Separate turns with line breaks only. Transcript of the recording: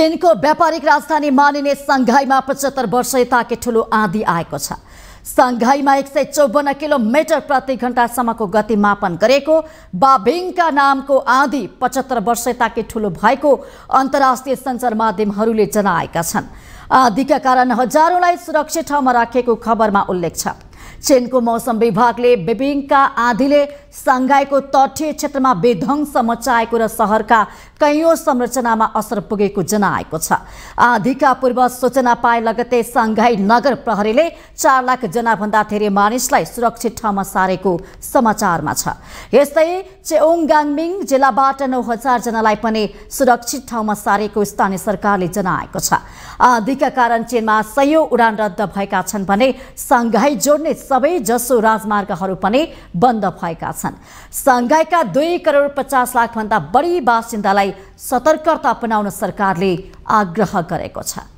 चीनको व्यापारिक राजधानी मानिने सङ्घाईमा पचहत्तर वर्ष यताकै ठुलो आँधी आएको छ सङ्घाईमा एक सय चौवन्न किलोमिटर प्रति घन्टासम्मको गति मापन गरेको बाभिङका नामको आँधी पचहत्तर वर्ष यताकै ठुलो भएको अन्तर्राष्ट्रिय सञ्चार माध्यमहरूले जनाएका छन् आँधीका कारण हजारौँलाई सुरक्षित ठाउँमा राखेको खबरमा उल्लेख छ चीनको मौसम विभागले बेबिङका आँधीले साङ्घाईको तटीय क्षेत्रमा विध्वंस मचाएको र सहरका कैयौँ संरचनामा असर पुगेको जनाएको छ आँधीका पूर्व सूचना पाए लगतै साङ्घाई नगर प्रहरीले चार लाख जनाभन्दा धेरै मानिसलाई सुरक्षित ठाउँमा सारेको समाचारमा छ यस्तै चेओङगाङमिङ गाङमिङ जिल्लाबाट नौ जनालाई पनि सुरक्षित ठाउँमा सारेको स्थानीय सरकारले जनाएको छ आँधीका कारण चेनमा सयौँ उडान रद्द भएका छन् भने साङ्घाई जोड्ने सबै जसो राजमार्गहरू पनि बन्द भएका छन् सङ्घाईका दुई करोड पचास लाखभन्दा बढी बासिन्दालाई सतर्कता अपनाउन सरकारले आग्रह गरेको छ